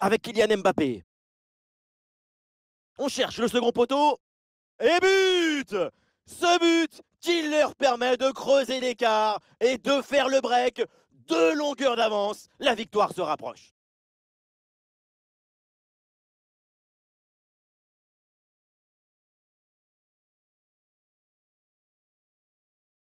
avec Kylian Mbappé. On cherche le second poteau. Et but Ce but qui leur permet de creuser l'écart et de faire le break. de longueur d'avance, la victoire se rapproche.